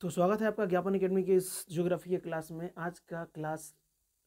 तो स्वागत है आपका ज्ञापन अकेडमी के इस ज्योग्राफी के क्लास में आज का क्लास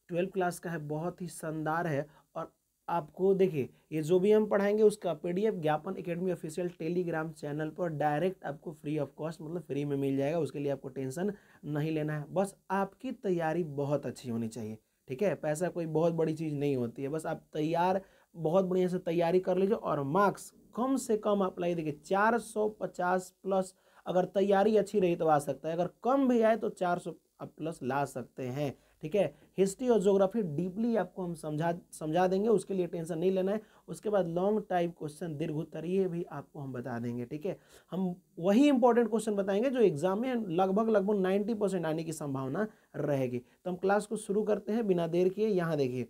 ट्वेल्व क्लास का है बहुत ही शानदार है और आपको देखिए ये जो भी हम पढ़ाएंगे उसका PDF Gyapan academy official Telegram channel पर डायरेक्ट आपको फ्री ऑफ कॉस्ट मतलब फ्री में मिल जाएगा उसके लिए आपको टेंशन नहीं लेना है बस आपकी तैयारी बहुत अच्छी होनी चाहिए ठीक है पैसा कोई बहुत बड़ी चीज़ नहीं होती है बस आप तैयार बहुत बढ़िया से तैयारी कर लीजिए और मार्क्स कम से कम आप लाइए देखिए चार सौ पचास प्लस अगर तैयारी अच्छी रही तो आ सकता है अगर कम भी आए तो चार सौ प्लस ला सकते हैं ठीक है हिस्ट्री और ज्योग्राफी डीपली आपको हम समझा समझा देंगे उसके लिए टेंशन नहीं लेना है उसके बाद लॉन्ग टाइप क्वेश्चन दीर्घ उत्तरीय भी आपको हम बता देंगे ठीक है हम वही इंपॉर्टेंट क्वेश्चन बताएंगे जो एग्जाम में लगभग लगभग नाइन्टी परसेंट आने की संभावना रहेगी तो हम क्लास को शुरू करते हैं बिना देर किए यहाँ देखिए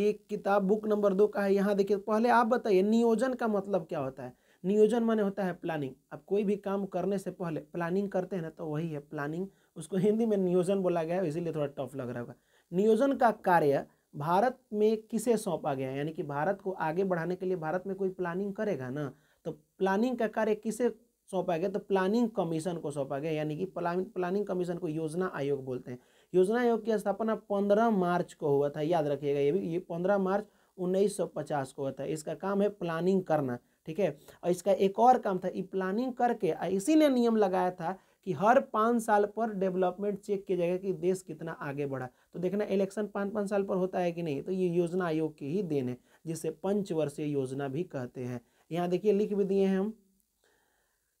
ये किताब बुक नंबर दो का है यहाँ देखिए पहले आप बताइए नियोजन का मतलब क्या होता है नियोजन माने होता है प्लानिंग अब कोई भी काम करने से पहले प्लानिंग करते हैं ना तो वही है प्लानिंग उसको हिंदी में नियोजन बोला गया है इसीलिए थोड़ा टफ लग रहा होगा नियोजन का कार्य भारत में किसे सौंपा गया यानी कि भारत को आगे बढ़ाने के लिए भारत में कोई प्लानिंग करेगा ना तो प्लानिंग का कार्य किसे सौंपा गया तो प्लानिंग कमीशन को सौंपा गया यानी कि प्लानिंग कमीशन को योजना आयोग बोलते हैं योजना आयोग की स्थापना पंद्रह मार्च को हुआ था याद रखिएगा ये भी ये पंद्रह मार्च 1950 को हुआ था इसका काम है प्लानिंग करना ठीक है और इसका एक और काम था ये प्लानिंग करके इसी ने नियम लगाया था कि हर पाँच साल पर डेवलपमेंट चेक किया जाएगा कि देश कितना आगे बढ़ा तो देखना इलेक्शन पाँच पाँच साल पर होता है कि नहीं तो ये योजना आयोग की ही देन है जिसे पंचवर्षीय योजना भी कहते हैं यहाँ देखिए लिख भी दिए हैं हम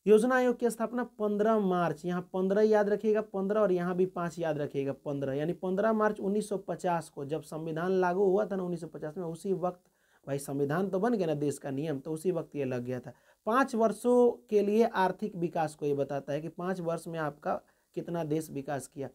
योजना आयोग की स्थापना पंद्रह मार्च यहाँ पंद्रह याद रखिएगा पंद्रह और यहाँ भी पाँच याद रखिएगा पंद्रह यानी पंद्रह मार्च 1950 को जब संविधान लागू हुआ था ना 1950 में उसी वक्त भाई संविधान तो बन गया ना देश का नियम तो उसी वक्त ये लग गया था पाँच वर्षों के लिए आर्थिक विकास को ये बताता है कि पाँच वर्ष में आपका कितना देश विकास किया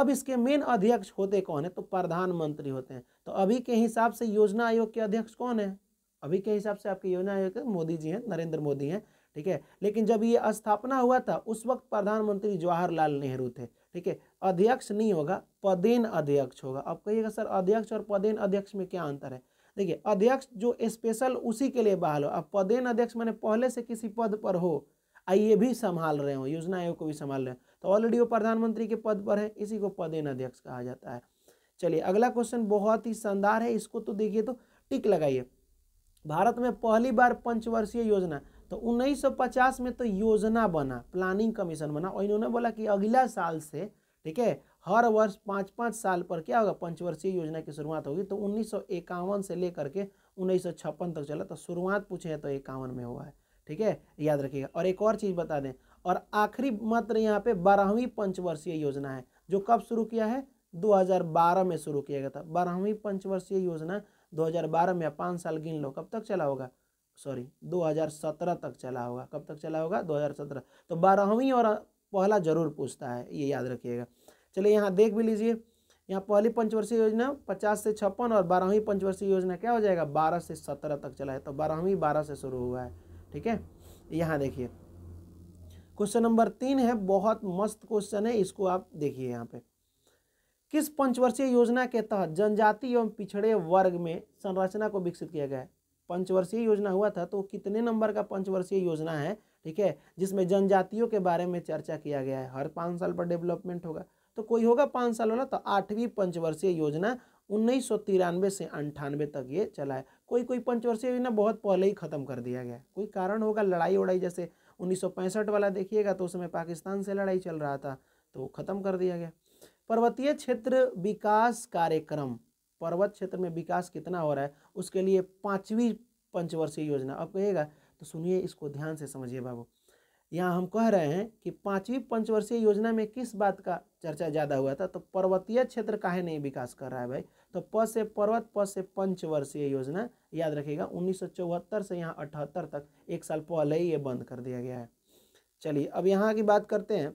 अब इसके मेन अध्यक्ष होते कौन है तो प्रधानमंत्री होते हैं तो अभी के हिसाब से योजना आयोग के अध्यक्ष कौन है अभी के हिसाब से आपके योजना आयोग मोदी जी हैं नरेंद्र मोदी हैं ठीक है लेकिन जब ये स्थापना हुआ था उस वक्त प्रधानमंत्री जवाहरलाल नेहरू थे ठीक है अध्यक्ष नहीं होगा पदेन अध्यक्ष होगा अब कहिएगा सर अध्यक्ष और पदेन अध्यक्ष में क्या अंतर है देखिए अध्यक्ष जो स्पेशल उसी के लिए बहाल हो अब पदेन अध्यक्ष मैंने पहले से किसी पद पर हो आइए भी संभाल रहे हो योजना आयोग को भी संभाल रहे हो तो ऑलरेडी वो प्रधानमंत्री के पद पर है इसी को पदेन अध्यक्ष कहा जाता है चलिए अगला क्वेश्चन बहुत ही शानदार है इसको तो देखिए तो टिक लगाइए भारत में पहली बार पंचवर्षीय योजना तो 1950 में तो योजना बना प्लानिंग कमीशन बना और इन्होंने बोला कि अगला साल से ठीक है हर वर्ष पाँच पाँच साल पर क्या होगा पंचवर्षीय योजना की शुरुआत होगी तो उन्नीस से लेकर के उन्नीस तक चला तो शुरुआत पूछे तो इक्यावन में हुआ है ठीक है याद रखिएगा और एक और चीज़ बता दें और आखिरी मात्र यहाँ पे बारहवीं पंचवर्षीय योजना है जो कब शुरू किया है 2012 में शुरू किया गया था बारहवीं पंचवर्षीय योजना 2012 में पाँच साल गिन लो कब तक चला होगा सॉरी 2017 तक चला होगा कब तक चला होगा 2017 तो बारहवीं और पहला जरूर पूछता है ये याद रखिएगा चलिए यहाँ देख भी लीजिए यहाँ पहली पंचवर्षीय योजना पचास से छप्पन और बारहवीं पंचवर्षीय योजना क्या हो जाएगा बारह से सत्रह तक चला है तो बारहवीं बारह से शुरू हुआ है ठीक है यहाँ देखिए क्वेश्चन नंबर तीन है बहुत मस्त क्वेश्चन है इसको आप देखिए यहाँ पे किस पंचवर्षीय योजना के तहत जनजाति एवं पिछड़े वर्ग में संरचना को विकसित किया गया है पंचवर्षीय योजना हुआ था तो कितने नंबर का पंचवर्षीय योजना है ठीक है जिसमें जनजातियों के बारे में चर्चा किया गया है हर पाँच साल पर डेवलपमेंट होगा तो कोई होगा पाँच साल वाला तो आठवीं पंचवर्षीय योजना उन्नीस से अंठानवे तक ये चला है कोई कोई पंचवर्षीय योजना बहुत पहले ही ख़त्म कर दिया गया कोई कारण होगा लड़ाई उड़ाई जैसे उन्नीस वाला देखिएगा तो उस समय पाकिस्तान से लड़ाई चल रहा था तो ख़त्म कर दिया गया पर्वतीय क्षेत्र विकास कार्यक्रम पर्वत क्षेत्र में विकास कितना हो रहा है उसके लिए पाँचवीं पंचवर्षीय योजना अब कहेगा तो सुनिए इसको ध्यान से समझिए बाबू यहाँ हम कह रहे हैं कि पांचवी पंचवर्षीय योजना में किस बात का चर्चा ज़्यादा हुआ था तो पर्वतीय क्षेत्र काहे नहीं विकास कर रहा है भाई तो प से पर्वत प से पंचवर्षीय योजना याद रखिएगा उन्नीस से यहाँ अठहत्तर तक एक साल पहले ही ये बंद कर दिया गया है चलिए अब यहाँ की बात करते हैं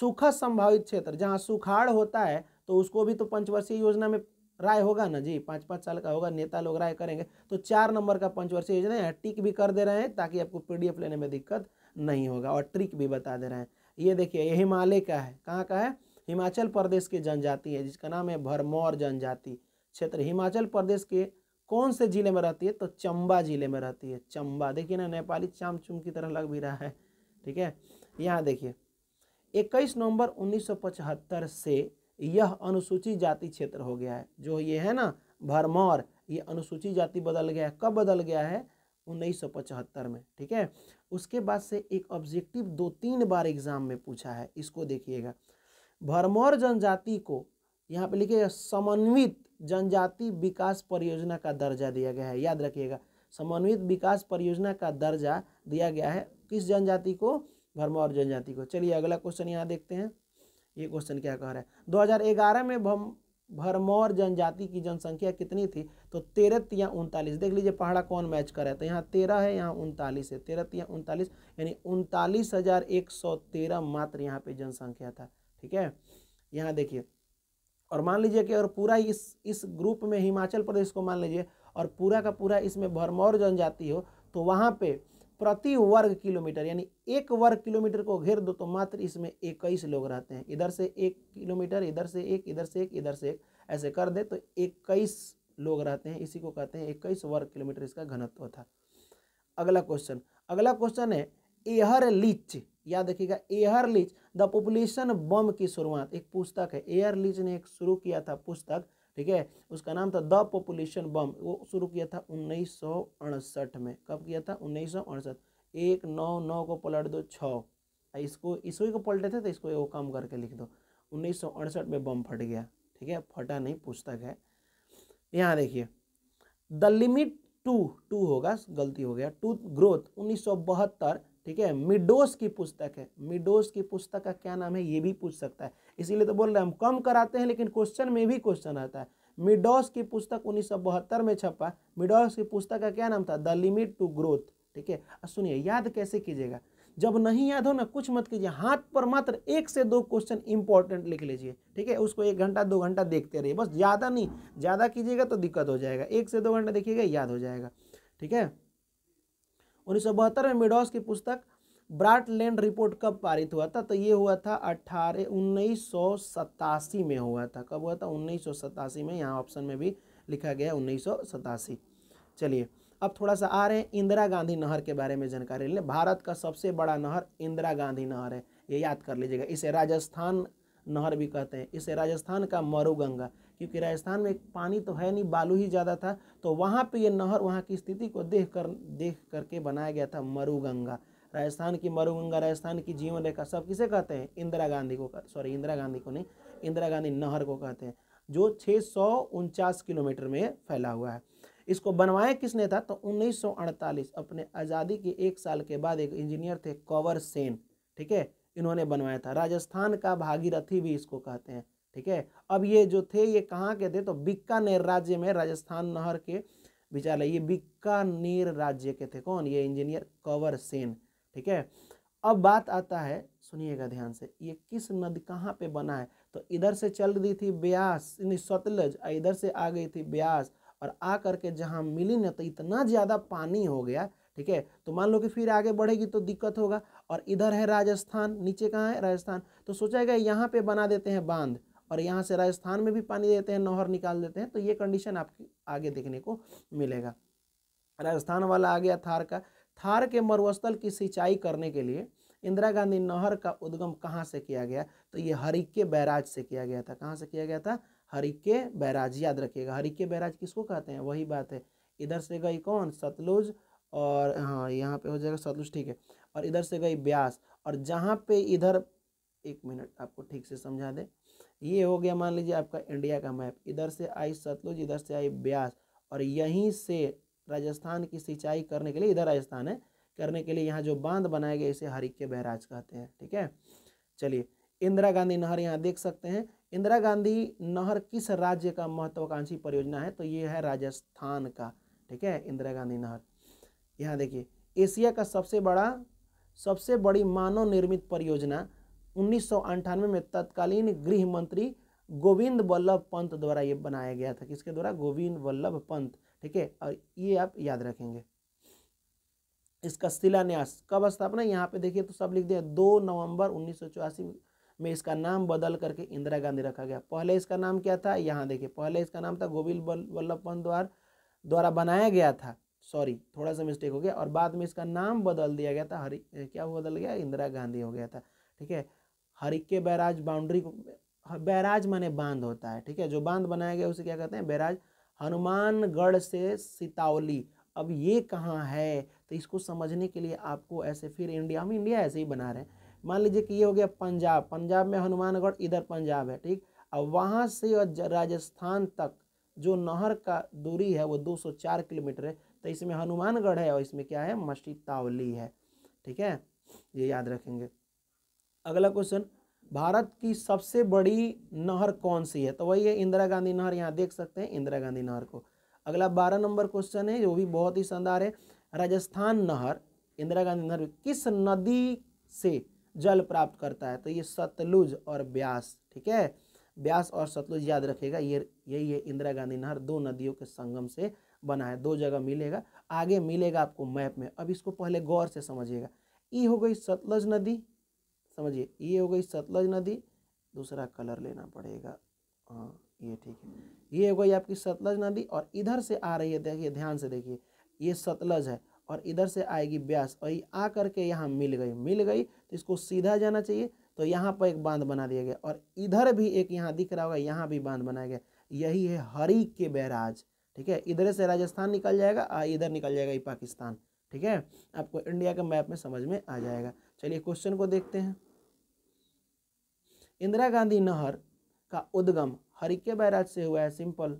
सूखा संभावित क्षेत्र जहाँ सुखाड़ होता है तो उसको भी तो पंचवर्षीय योजना में राय होगा ना जी पाँच पाँच साल का होगा नेता लोग राय करेंगे तो चार नंबर का पंचवर्षीय योजना यहाँ टिक भी कर दे रहे हैं ताकि आपको पीडीएफ लेने में दिक्कत नहीं होगा और ट्रिक भी बता दे रहे हैं ये देखिए ये हिमालय का है कहाँ का है हिमाचल प्रदेश की जनजाति है जिसका नाम है भरमौर जनजाति क्षेत्र हिमाचल प्रदेश के कौन से ज़िले में रहती है तो चंबा ज़िले में रहती है चंबा देखिए ना नेपाली चाम चुम की तरह लग भी रहा है ठीक है यहाँ देखिए इक्कीस नवंबर उन्नीस से यह अनुसूचित जाति क्षेत्र हो गया है जो ये है ना भरमौर ये अनुसूचित जाति बदल गया है कब बदल गया है उन्नीस में ठीक है उसके बाद से एक ऑब्जेक्टिव दो तीन बार एग्जाम में पूछा है इसको देखिएगा भरमौर जनजाति को यहाँ पे लिखिएगा समन्वित जनजाति विकास परियोजना का दर्जा दिया गया है याद रखिएगा समन्वित विकास परियोजना का दर्जा दिया गया है किस जनजाति को भरमौर जनजाति को चलिए अगला क्वेश्चन यहाँ देखते हैं ये क्वेश्चन क्या कह रहा है 2011 में भरमौर जनजाति की जनसंख्या कितनी थी तो तेरह तिया उनतालीस देख लीजिए पहाड़ा कौन मैच कर रहा है तो यहाँ तेरह है यहाँ उनतालीस है तेरह तिया उनतालीस यानी उनतालीस हज़ार एक सौ तेरह मात्र यहाँ पे जनसंख्या था ठीक है यहाँ देखिए और मान लीजिए कि और पूरा इस इस ग्रुप में हिमाचल प्रदेश को मान लीजिए और पूरा का पूरा इसमें भरमौर जनजाति हो तो वहाँ पर प्रति वर्ग किलोमीटर यानी एक वर्ग किलोमीटर को घेर दो तो मात्र इसमें इक्कीस लोग रहते हैं इधर से एक किलोमीटर इधर से एक इधर से एक इधर से एक ऐसे कर दे तो इक्कीस लोग रहते हैं इसी को कहते हैं इक्कीस वर्ग किलोमीटर इसका घनत्व था अगला क्वेश्चन अगला क्वेश्चन है एहर लीच याद देखिएगा एहर लीच द पॉपुलेशन बम की शुरुआत एक पुस्तक है एयर लीच ने एक शुरू किया था पुस्तक ठीक है उसका नाम था द पॉपुलेशन बम वो शुरू किया था उन्नीस में कब किया था उन्नीस एक नौ नौ को पलट दो छ इसको इसको को पलटे थे तो इसको वो कम करके लिख दो उन्नीस में बम फट गया ठीक है फटा नहीं पुस्तक है यहाँ देखिए द लिमिट टू टू होगा गलती हो गया टू ग्रोथ उन्नीस ठीक है मिडोस की पुस्तक है मिडोस की पुस्तक का क्या नाम है ये भी पूछ सकता है इसीलिए तो बोल रहे हम कम कराते हैं लेकिन क्वेश्चन में भी क्वेश्चन आता है मिडॉस की पुस्तक उन्नीस में छपा मिडॉस की पुस्तक का क्या नाम था द लिमिट टू ग्रोथ ठीक है सुनिए याद कैसे कीजिएगा जब नहीं याद हो ना कुछ मत कीजिए हाथ पर मात्र एक से दो क्वेश्चन इंपॉर्टेंट लिख लीजिए ठीक है उसको एक घंटा दो घंटा देखते रहिए बस ज़्यादा नहीं ज़्यादा कीजिएगा तो दिक्कत हो जाएगा एक से दो घंटा देखिएगा याद हो जाएगा ठीक है उन्नीस में मिडॉस की पुस्तक ब्राट लैंड रिपोर्ट कब पारित हुआ था तो ये हुआ था अट्ठारह उन्नीस में हुआ था कब हुआ था उन्नीस में यहाँ ऑप्शन में भी लिखा गया उन्नीस चलिए अब थोड़ा सा आ रहे हैं इंदिरा गांधी नहर के बारे में जानकारी ले भारत का सबसे बड़ा नहर इंदिरा गांधी नहर है ये याद कर लीजिएगा इसे राजस्थान नहर भी कहते हैं इसे राजस्थान का मरुगंगा क्योंकि राजस्थान में पानी तो है नहीं बालू ही ज़्यादा था तो वहाँ पे ये नहर वहाँ की स्थिति को देख कर देख करके बनाया गया था मरुगंगा राजस्थान की मरुगंगा राजस्थान की जीवन रेखा सब किसे कहते हैं इंदिरा गांधी को सॉरी इंदिरा गांधी को नहीं इंदिरा गांधी नहर को कहते हैं जो छः किलोमीटर में फैला हुआ है इसको बनवाया किसने था तो 1948 अपने आज़ादी के एक साल के बाद एक इंजीनियर थे कंवर सेन ठीक है इन्होंने बनवाया था राजस्थान का भागीरथी भी इसको कहते हैं ठीक है अब ये जो थे ये कहाँ के थे तो बीकानेर राज्य में राजस्थान नहर के विचार ये बीकानेर राज्य के थे कौन ये इंजीनियर कंवर सेन ठीक है अब बात आता है सुनिएगा ध्यान से ये किस नदी कहाँ पे बना है तो इधर से चल रही थी ब्यास यानी सतलज इधर से आ गई थी ब्यास और आ करके जहाँ मिली ना तो इतना ज़्यादा पानी हो गया ठीक है तो मान लो कि फिर आगे बढ़ेगी तो दिक्कत होगा और इधर है राजस्थान नीचे कहाँ है राजस्थान तो सोचा गया यहाँ पे बना देते हैं बांध और यहाँ से राजस्थान में भी पानी देते हैं नहर निकाल देते हैं तो ये कंडीशन आपकी आगे देखने को मिलेगा राजस्थान वाला आ गया थार का थार के मरुस्थल की सिंचाई करने के लिए इंदिरा गांधी नहर का उद्गम कहाँ से किया गया तो ये हरिके बैराज से किया गया था कहाँ से किया गया था हरिके बैराज याद रखिएगा हरिके बैराज किसको कहते हैं वही बात है इधर से गई कौन सतलुज और हाँ यहाँ पे हो जाएगा सतलुज ठीक है और इधर से गई ब्यास और जहाँ पे इधर एक मिनट आपको ठीक से समझा दे ये हो गया मान लीजिए आपका इंडिया का मैप इधर से आई सतलुज इधर से आई ब्यास और यहीं से राजस्थान की सिंचाई करने के लिए इधर राजस्थान है करने के लिए यहाँ जो बांध बनाए गए इसे हरिके बहराज कहते हैं ठीक है चलिए इंदिरा गांधी नहर यहाँ देख सकते हैं इंदिरा गांधी नहर किस राज्य का महत्वाकांक्षी परियोजना है तो ये है राजस्थान का ठीक है इंदिरा गांधी नहर यहाँ देखिए एशिया का सबसे बड़ा सबसे बड़ी मानव निर्मित परियोजना उन्नीस में तत्कालीन गृह मंत्री गोविंद वल्लभ पंत द्वारा ये बनाया गया था किसके द्वारा गोविंद वल्लभ पंत ठीक है और ये आप याद रखेंगे इसका शिलान्यास कब स्थापना यहाँ पे देखिए तो सब लिख दिया दो नवंबर उन्नीस में इसका नाम बदल करके इंदिरा गांधी रखा गया पहले इसका नाम क्या था यहाँ देखिए पहले इसका नाम था गोविंद वल्लभ पंत द्वार द्वारा बनाया गया था सॉरी थोड़ा सा मिस्टेक हो गया और बाद में इसका नाम बदल दिया गया था हरी क्या बदल गया इंदिरा गांधी हो गया था ठीक है हरिके बैराज बाउंड्री को बैराज माने बांध होता है ठीक है जो बांध बनाया गया उसे क्या कहते हैं बैराज हनुमानगढ़ से सितावली अब ये कहाँ है तो इसको समझने के लिए आपको ऐसे फिर इंडिया हम इंडिया ऐसे ही बना रहे हैं मान लीजिए कि ये हो गया पंजाब पंजाब में हनुमानगढ़ इधर पंजाब है ठीक अब वहाँ से और राजस्थान तक जो नहर का दूरी है वो 204 किलोमीटर है तो इसमें हनुमानगढ़ है और इसमें क्या है मशीतावली है ठीक है ये याद रखेंगे अगला क्वेश्चन भारत की सबसे बड़ी नहर कौन सी है तो वही है इंदिरा गांधी नहर यहाँ देख सकते हैं इंदिरा गांधी नहर को अगला बारह नंबर क्वेश्चन है जो भी बहुत ही शानदार है राजस्थान नहर इंदिरा गांधी नहर किस नदी से जल प्राप्त करता है तो ये सतलुज और ब्यास ठीक है ब्यास और सतलुज याद रखेगा ये यही है इंदिरा गांधी नहर दो नदियों के संगम से बना है दो जगह मिलेगा आगे मिलेगा आपको मैप में अब इसको पहले गौर से समझिएगा ये हो गई सतलज नदी समझिए ये हो गई सतलज नदी दूसरा कलर लेना पड़ेगा हाँ ये ठीक है ये हो गई आपकी सतलज नदी और इधर से आ रही है देखिए ध्यान से देखिए ये सतलज है और इधर से आएगी ब्यास और ये आ करके यहाँ मिल गई मिल गई तो इसको सीधा जाना चाहिए तो यहाँ पर एक बांध बना दिया गया और इधर भी एक यहाँ दिख रहा होगा यहाँ भी बांध बनाया गया यही है हरी के बैराज ठीक है इधर से राजस्थान निकल जाएगा और इधर निकल जाएगा ये पाकिस्तान ठीक है आपको इंडिया के मैप में समझ में आ जाएगा चलिए क्वेश्चन को देखते हैं इंदिरा गांधी नहर का उद्गम हरिके बैराज से हुआ है सिंपल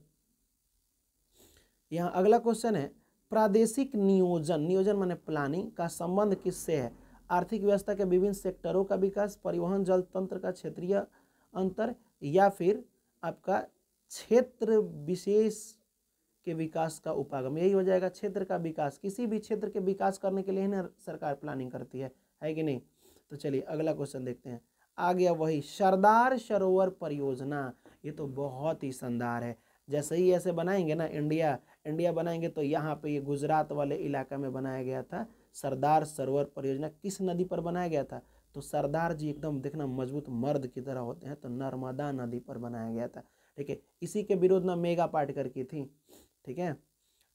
यहाँ अगला क्वेश्चन है प्रादेशिक नियोजन नियोजन माने प्लानिंग का संबंध किससे है आर्थिक व्यवस्था के विभिन्न सेक्टरों का विकास परिवहन जल तंत्र का क्षेत्रीय अंतर या फिर आपका क्षेत्र विशेष के विकास का उपागम यही हो जाएगा क्षेत्र का विकास किसी भी क्षेत्र के विकास करने के लिए ना सरकार प्लानिंग करती है है कि नहीं तो चलिए अगला क्वेश्चन देखते हैं आ गया वही सरदार सरोवर परियोजना ये तो बहुत ही शानदार है जैसे ही ऐसे बनाएंगे ना इंडिया इंडिया बनाएंगे तो यहाँ पे ये गुजरात वाले इलाका में बनाया गया था सरदार सरोवर परियोजना किस नदी पर बनाया गया था तो सरदार जी एकदम देखना मजबूत मर्द की तरह होते हैं तो नर्मदा नदी पर बनाया गया था ठीक है इसी के विरोध में मेगा पाटकर की थी ठीक है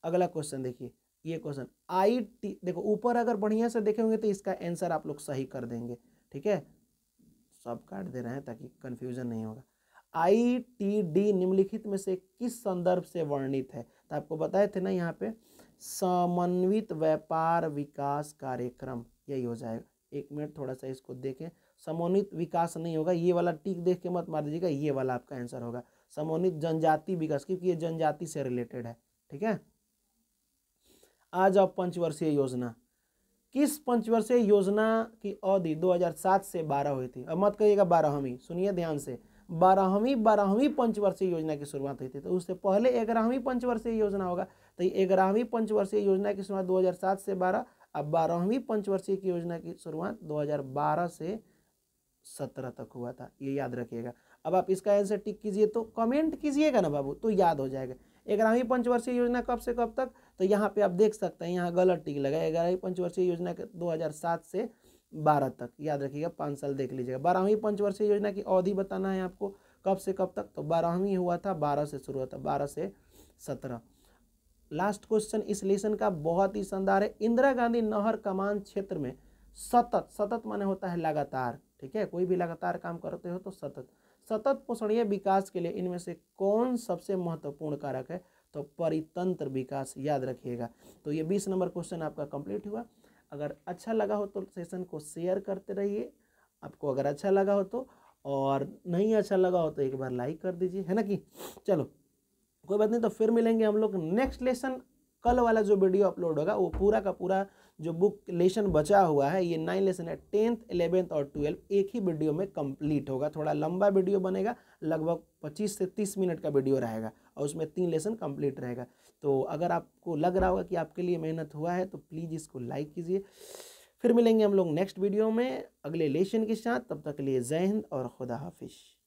अगला क्वेश्चन देखिए ये क्वेश्चन आई टी देखो ऊपर अगर बढ़िया से देखेंगे तो इसका आंसर आप लोग सही कर देंगे ठीक है सब काट दे रहे हैं ताकि कन्फ्यूजन नहीं होगा आई टी डी निम्नलिखित में से किस संदर्भ से वर्णित है तो आपको बताए थे ना यहाँ पे समन्वित व्यापार विकास कार्यक्रम यही हो जाएगा एक मिनट थोड़ा सा इसको देखें समन्वित विकास नहीं होगा ये वाला टिक देख के मत मार दीजिएगा ये वाला आपका आंसर होगा समन्वित जनजाति विकास क्योंकि ये जनजाति से रिलेटेड है ठीक है आज अब पंचवर्षीय योजना किस पंचवर्षीय योजना की अवधि 2007 से 12 हुई थी अब मत कहिएगा बारहवीं सुनिए ध्यान से बारहवीं बारहवीं पंचवर्षीय योजना की शुरुआत हुई थी तो उससे पहले ग्यारहवीं पंचवर्षीय योजना होगा तो ये ग्यारहवीं पंचवर्षीय योजना की शुरुआत 2007 से 12 अब बारहवीं पंचवर्षीय की योजना की शुरुआत 2012 से 17 तक हुआ था ये याद रखिएगा अब आप इसका आंसर टिक कीजिए तो कमेंट कीजिएगा ना बाबू तो याद हो जाएगा ग्यारहवीं पंचवर्षीय योजना कब से कब तक तो यहाँ पे आप देख सकते हैं यहाँ गलत टिक लगा है ग्यारहवीं पंचवर्षीय योजना के 2007 से 12 तक याद रखिएगा पाँच साल देख लीजिएगा बारहवीं पंचवर्षीय योजना की अवधि बताना है आपको कब से कब तक तो बारहवीं हुआ था बारह से शुरू हुआ था बारह से सत्रह लास्ट क्वेश्चन इस लेसन का बहुत ही शानदार है इंदिरा गांधी नहर कमान क्षेत्र में सतत सतत माने होता है लगातार ठीक है कोई भी लगातार काम करते हो तो सतत सतत पोषणीय विकास के लिए इनमें से कौन सबसे महत्वपूर्ण कारक है तो परितंत्र विकास याद रखिएगा तो ये बीस नंबर क्वेश्चन आपका कंप्लीट हुआ अगर अच्छा लगा हो तो सेशन को शेयर करते रहिए आपको अगर अच्छा लगा हो तो और नहीं अच्छा लगा हो तो एक बार लाइक कर दीजिए है ना कि चलो कोई बात नहीं तो फिर मिलेंगे हम लोग नेक्स्ट लेसन कल वाला जो वीडियो अपलोड होगा वो पूरा का पूरा जो बुक लेसन बचा हुआ है ये नाइन लेसन है टेंथ इलेवेंथ और ट्वेल्थ एक ही वीडियो में कंप्लीट होगा थोड़ा लंबा वीडियो बनेगा लगभग 25 से 30 मिनट का वीडियो रहेगा और उसमें तीन लेसन कंप्लीट रहेगा तो अगर आपको लग रहा होगा कि आपके लिए मेहनत हुआ है तो प्लीज़ इसको लाइक कीजिए फिर मिलेंगे हम लोग नेक्स्ट वीडियो में अगले लेसन के साथ तब तक के लिए जय हिंद और खुदा हाफिज़